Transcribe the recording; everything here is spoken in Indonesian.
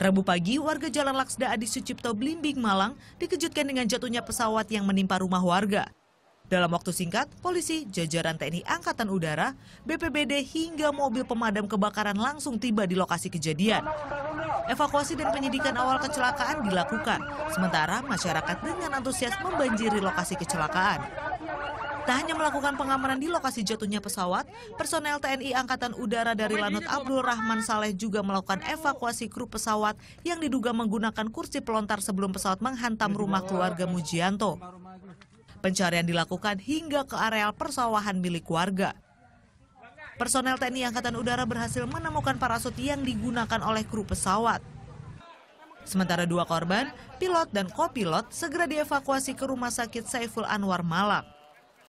Rabu pagi, warga Jalan Laksda Adi Sucipto Blimbing Malang dikejutkan dengan jatuhnya pesawat yang menimpa rumah warga. Dalam waktu singkat, polisi, jajaran TNI Angkatan Udara, BPBD hingga mobil pemadam kebakaran langsung tiba di lokasi kejadian. Evakuasi dan penyidikan awal kecelakaan dilakukan, sementara masyarakat dengan antusias membanjiri lokasi kecelakaan. Tak hanya melakukan pengamanan di lokasi jatuhnya pesawat, personel TNI Angkatan Udara dari Lanut Abdul Rahman Saleh juga melakukan evakuasi kru pesawat yang diduga menggunakan kursi pelontar sebelum pesawat menghantam rumah keluarga Mujianto. Pencarian dilakukan hingga ke areal persawahan milik warga. Personel TNI Angkatan Udara berhasil menemukan parasut yang digunakan oleh kru pesawat. Sementara dua korban, pilot dan kopilot, segera dievakuasi ke Rumah Sakit Saiful Anwar Malang.